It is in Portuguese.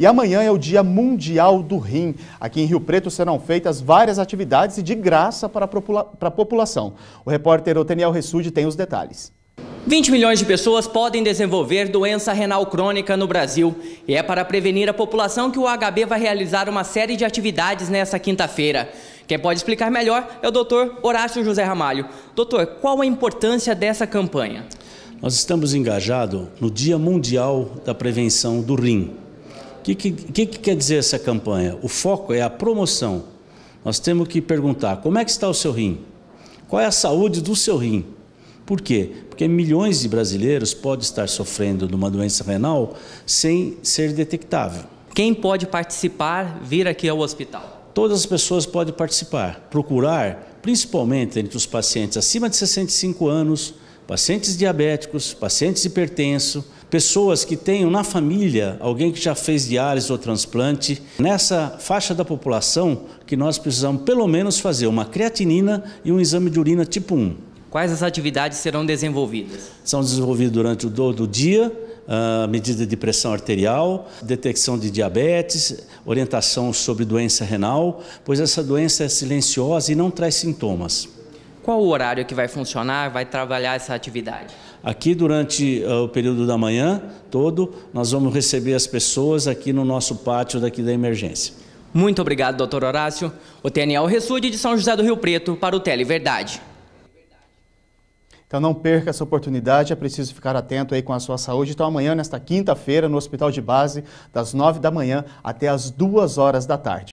E amanhã é o Dia Mundial do Rim. Aqui em Rio Preto serão feitas várias atividades e de graça para a, popula para a população. O repórter Oteniel Ressude tem os detalhes. 20 milhões de pessoas podem desenvolver doença renal crônica no Brasil. E é para prevenir a população que o HB vai realizar uma série de atividades nesta quinta-feira. Quem pode explicar melhor é o doutor Horácio José Ramalho. Doutor, qual a importância dessa campanha? Nós estamos engajados no Dia Mundial da Prevenção do Rim. O que, que, que, quer dizer essa campanha? O foco é a promoção. Nós temos que perguntar como é que está o seu rim? Qual é a saúde do seu rim? Por quê? Porque milhões de brasileiros podem estar sofrendo de uma doença renal sem ser detectável. Quem pode participar, vir aqui ao hospital? Todas as pessoas podem participar. Procurar, principalmente entre os pacientes acima de 65 anos, pacientes diabéticos, pacientes hipertensos, pessoas que tenham na família alguém que já fez diálise ou transplante. Nessa faixa da população que nós precisamos pelo menos fazer uma creatinina e um exame de urina tipo 1. Quais as atividades serão desenvolvidas? São desenvolvidas durante o todo o dia, ah, medida de pressão arterial, detecção de diabetes, orientação sobre doença renal, pois essa doença é silenciosa e não traz sintomas qual o horário que vai funcionar, vai trabalhar essa atividade? Aqui durante uh, o período da manhã todo, nós vamos receber as pessoas aqui no nosso pátio daqui da emergência. Muito obrigado, doutor Horácio. O TNL Ressude de São José do Rio Preto para o Tele Verdade. Então não perca essa oportunidade, é preciso ficar atento aí com a sua saúde. Então amanhã, nesta quinta-feira, no Hospital de Base, das nove da manhã até as duas horas da tarde.